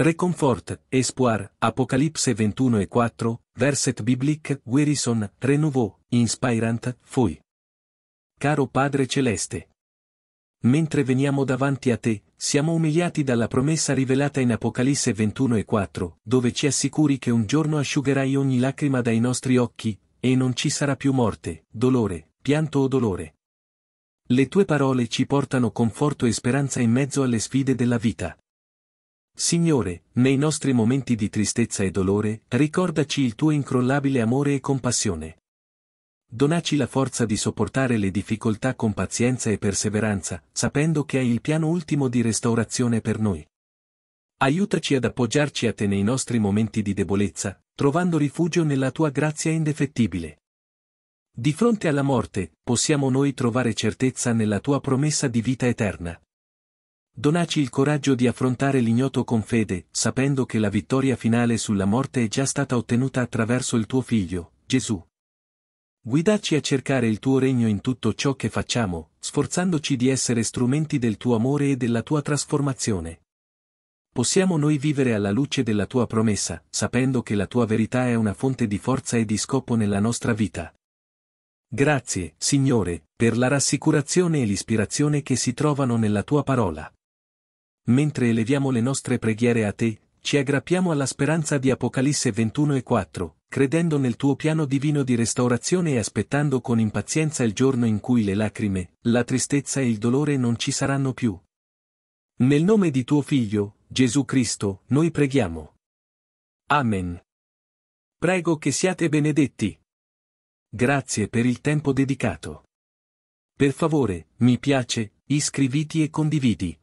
Reconfort, Espoir, Apocalipse 21 e 4, Verset Biblic, Guérison, Renouveau, Inspirant, Fui. Caro Padre Celeste. Mentre veniamo davanti a te, siamo umiliati dalla promessa rivelata in Apocalisse 21 e 4, dove ci assicuri che un giorno asciugherai ogni lacrima dai nostri occhi, e non ci sarà più morte, dolore, pianto o dolore. Le tue parole ci portano conforto e speranza in mezzo alle sfide della vita. Signore, nei nostri momenti di tristezza e dolore, ricordaci il tuo incrollabile amore e compassione. Donaci la forza di sopportare le difficoltà con pazienza e perseveranza, sapendo che hai il piano ultimo di restaurazione per noi. Aiutaci ad appoggiarci a te nei nostri momenti di debolezza, trovando rifugio nella tua grazia indefettibile. Di fronte alla morte, possiamo noi trovare certezza nella tua promessa di vita eterna. Donaci il coraggio di affrontare l'ignoto con fede, sapendo che la vittoria finale sulla morte è già stata ottenuta attraverso il tuo Figlio, Gesù. Guidaci a cercare il tuo regno in tutto ciò che facciamo, sforzandoci di essere strumenti del tuo amore e della tua trasformazione. Possiamo noi vivere alla luce della tua promessa, sapendo che la tua verità è una fonte di forza e di scopo nella nostra vita. Grazie, Signore, per la rassicurazione e l'ispirazione che si trovano nella tua parola mentre eleviamo le nostre preghiere a te, ci aggrappiamo alla speranza di Apocalisse 21 e 4, credendo nel tuo piano divino di restaurazione e aspettando con impazienza il giorno in cui le lacrime, la tristezza e il dolore non ci saranno più. Nel nome di tuo Figlio, Gesù Cristo, noi preghiamo. Amen. Prego che siate benedetti. Grazie per il tempo dedicato. Per favore, mi piace, iscriviti e condividi.